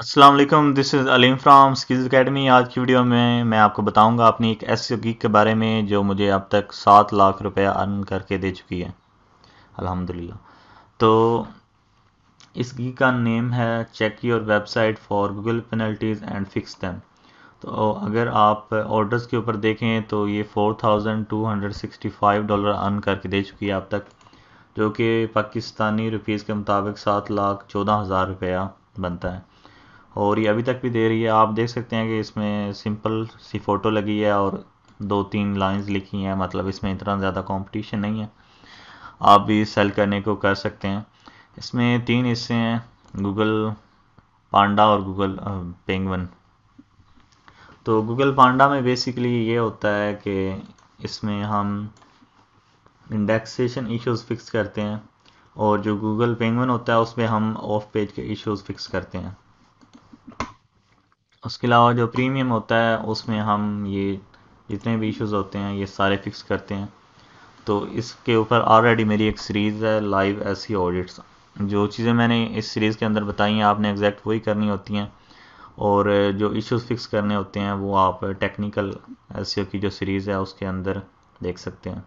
Aslam this is Aleem from skills academy आज की video में मैं आपको बताऊंगा अपनी एक ऐसी गीक के बारे में जो मुझे अब तक सात लाख रुपया अर्न करके दे चुकी है अल्हम्दुलिल्लाह तो इस गीक का नेम है check your website for Google penalties and fix them तो अगर आप ऑर्डर्स के ऊपर देखें तो ये four thousand two hundred sixty five dollar earn करके दे चुकी है अब तक जो कि पाकिस्तानी रुपीज़ के मुताबिक सात लाख चौदह हज़ार रुपया बनता है और ये अभी तक भी दे रही है आप देख सकते हैं कि इसमें सिंपल सी फ़ोटो लगी है और दो तीन लाइंस लिखी हैं मतलब इसमें इतना ज़्यादा कंपटीशन नहीं है आप भी सेल करने को कर सकते हैं इसमें तीन हिस्से हैं गूगल पांडा और गूगल पेंगवन तो गूगल पांडा में बेसिकली ये होता है कि इसमें हम इंडेक्सेशन इश्यूज फिक्स करते हैं और जो गूगल पेंगवन होता है उसमें हम ऑफ पेज के इश्यूज फिक्स करते हैं उसके अलावा जो प्रीमियम होता है उसमें हम ये जितने भी इश्यूज होते हैं ये सारे फिक्स करते हैं तो इसके ऊपर ऑलरेडी मेरी एक सीरीज़ है लाइव ऐसी ऑडिट्स जो चीज़ें मैंने इस सीरीज़ के अंदर बताई हैं आपने एग्जैक्ट वही करनी होती हैं और जो इश्यूज फिक्स करने होते हैं वो आप टेक्निकल एस e की जो सीरीज़ है उसके अंदर देख सकते हैं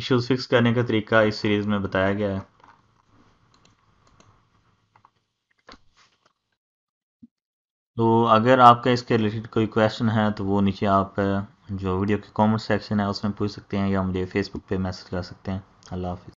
इश्यूज फिक्स करने का तरीका इस सीरीज़ में बताया गया है तो अगर आपका इसके रिलेटेड कोई क्वेश्चन है तो वो नीचे आप जो वीडियो के कमेंट सेक्शन है उसमें पूछ सकते हैं या मुझे फेसबुक पे मैसेज कर सकते हैं अल्लाह हाफिज़